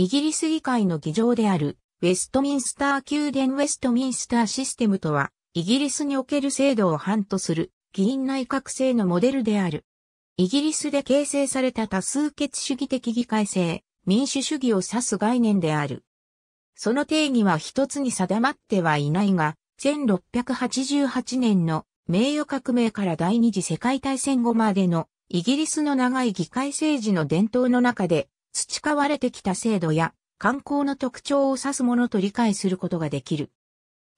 イギリス議会の議場である、ウェストミンスター宮殿ウェストミンスターシステムとは、イギリスにおける制度を反とする、議員内閣制のモデルである。イギリスで形成された多数決主義的議会制、民主主義を指す概念である。その定義は一つに定まってはいないが、1688年の名誉革命から第二次世界大戦後までのイギリスの長い議会政治の伝統の中で培われてきた制度や観光の特徴を指すものと理解することができる。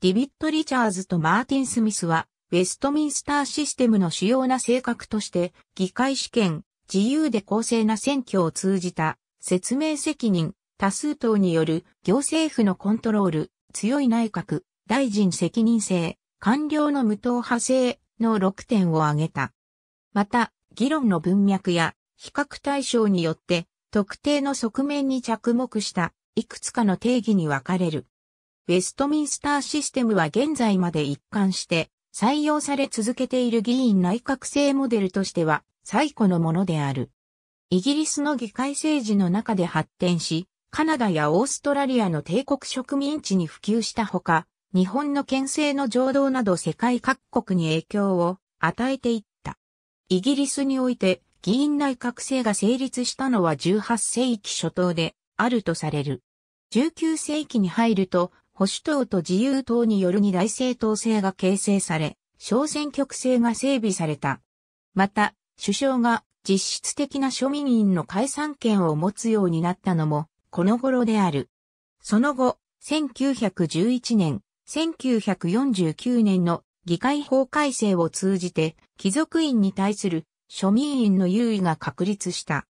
ディビット・リチャーズとマーティン・スミスは、ウェストミンスターシステムの主要な性格として、議会試験、自由で公正な選挙を通じた、説明責任、多数党による行政府のコントロール、強い内閣、大臣責任制、官僚の無党派制の6点を挙げた。また、議論の文脈や比較対象によって特定の側面に着目したいくつかの定義に分かれる。ウェストミンスターシステムは現在まで一貫して採用され続けている議員内閣制モデルとしては最古のものである。イギリスの議会政治の中で発展し、カナダやオーストラリアの帝国植民地に普及したほか、日本の県政の情動など世界各国に影響を与えていった。イギリスにおいて議員内閣制が成立したのは18世紀初頭であるとされる。19世紀に入ると、保守党と自由党による二大政党制が形成され、小選挙区制が整備された。また、首相が実質的な庶民員の解散権を持つようになったのも、この頃である。その後、1911年、1949年の議会法改正を通じて、貴族院に対する庶民員の優位が確立した。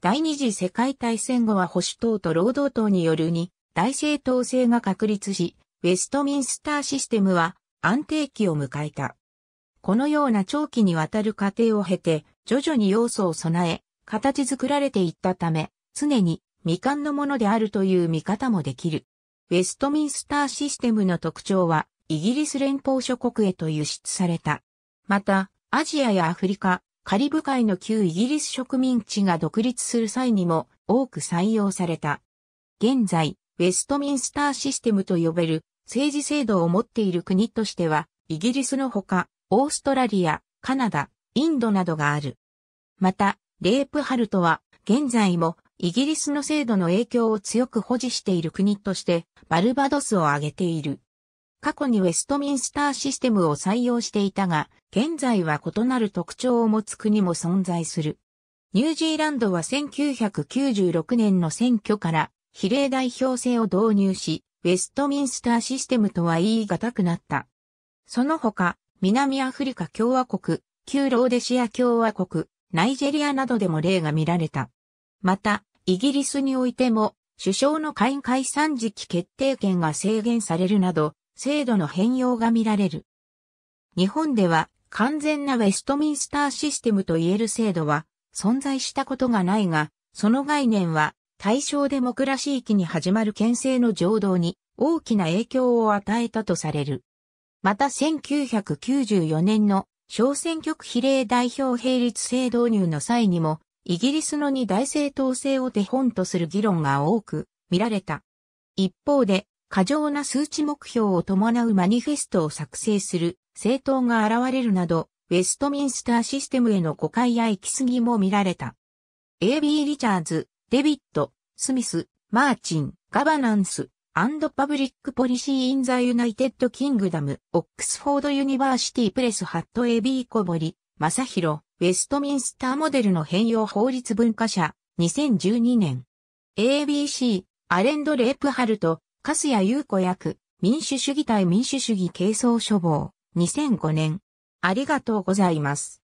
第二次世界大戦後は保守党と労働党によるに大政党制が確立し、ウェストミンスターシステムは安定期を迎えた。このような長期にわたる過程を経て、徐々に要素を備え、形作られていったため、常に未完のものであるという見方もできる。ウェストミンスターシステムの特徴は、イギリス連邦諸国へと輸出された。また、アジアやアフリカ、カリブ海の旧イギリス植民地が独立する際にも多く採用された。現在、ウェストミンスターシステムと呼べる政治制度を持っている国としては、イギリスのほか、オーストラリア、カナダ、インドなどがある。また、レープハルトは、現在もイギリスの制度の影響を強く保持している国として、バルバドスを挙げている。過去にウェストミンスターシステムを採用していたが、現在は異なる特徴を持つ国も存在する。ニュージーランドは1996年の選挙から比例代表制を導入し、ウェストミンスターシステムとは言い難くなった。その他、南アフリカ共和国、旧ローデシア共和国、ナイジェリアなどでも例が見られた。また、イギリスにおいても、首相の開会参時期決定権が制限されるなど、制度の変容が見られる。日本では完全なウェストミンスターシステムと言える制度は存在したことがないが、その概念は大正デモクラシー期に始まる憲政の情動に大きな影響を与えたとされる。また1994年の小選挙区比例代表並立制導入の際にも、イギリスの二大政党制を手本とする議論が多く見られた。一方で、過剰な数値目標を伴うマニフェストを作成する政党が現れるなど、ウェストミンスターシステムへの誤解や行き過ぎも見られた。A.B. リチャーズ、デビット、スミス、マーチン、ガバナンス、アンドパブリックポリシーインザユナイテッドキングダム、オックスフォードユニバーシティプレスハット A.B. 小堀、ヒロ、ウェストミンスターモデルの変容法律文化社、2012年。ABC、アレンド・レープハルト、カスヤ優子役、民主主義対民主主義軽装処方、2005年。ありがとうございます。